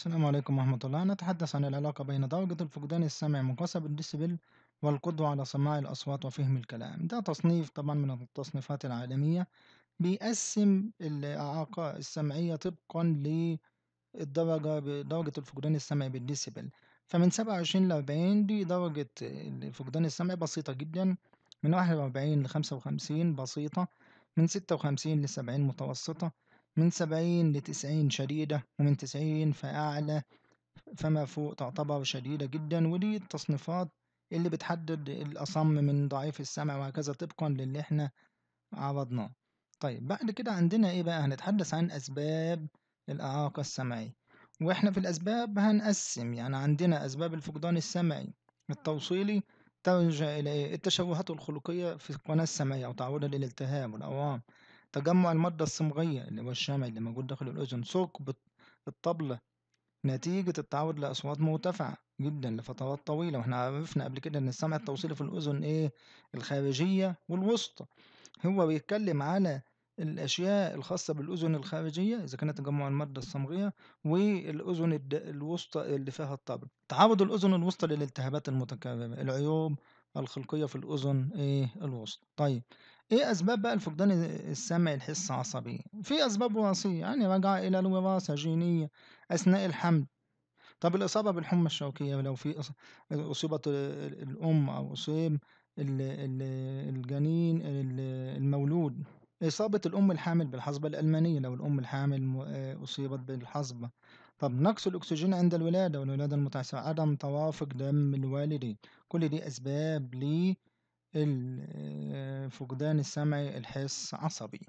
السلام عليكم ورحمة الله نتحدث عن العلاقة بين درجة الفقدان السمعي مقاسة بالديسيبل والقدرة على سماع الأصوات وفهم الكلام ده تصنيف طبعا من التصنيفات العالمية بيقسم الإعاقة السمعية طبقا للدرجة درجة الفقدان السمعي بالديسيبل فمن سبعة وعشرين لأربعين دي درجة الفقدان السمعي بسيطة جدا من واحد وأربعين لخمسة وخمسين بسيطة من ستة وخمسين لسبعين متوسطة من سبعين لتسعين شديدة ومن تسعين فأعلى فما فوق تعتبر شديدة جدا ودي التصنيفات اللي بتحدد الأصم من ضعيف السمع وهكذا طبقا للي احنا عرضناه طيب بعد كده عندنا ايه بقى هنتحدث عن أسباب الإعاقة السمعية واحنا في الأسباب هنقسم يعني عندنا أسباب الفقدان السمعي التوصيلي ترجع إلى إيه؟ التشوهات الخلقية في القناة السمعية وتعرضها للالتهاب والأورام تجمع المادة الصمغية اللي هو الشمع اللي موجود داخل الأذن ثقب الطبلة نتيجة التعود لأصوات مرتفعة جدا لفترات طويلة واحنا عرفنا قبل كده إن السمع التوصيلي في الأذن إيه الخارجية والوسطى هو بيتكلم على الأشياء الخاصة بالأذن الخارجية إذا كانت تجمع المادة الصمغية والأذن الوسطى اللي فيها الطبل تعرض الأذن الوسطى للالتهابات المتكررة العيوب الخلقية في الأذن إيه الوسطى طيب إيه أسباب بقى الفقدان السمعي الحس عصبي؟ في أسباب وراثية يعني رجع إلى الوراثة جينية أثناء الحمل طب الإصابة بالحمى الشوكية لو في أصيبت الأم أو أصيب ال- ال- الجنين المولود إصابة الأم الحامل بالحصبة الألمانية لو الأم الحامل أصيبت بالحصبة طب نقص الأكسجين عند الولادة والولادة المتعثرة عدم توافق دم الوالدين كل دي أسباب ل فقدان السمع الحس عصبي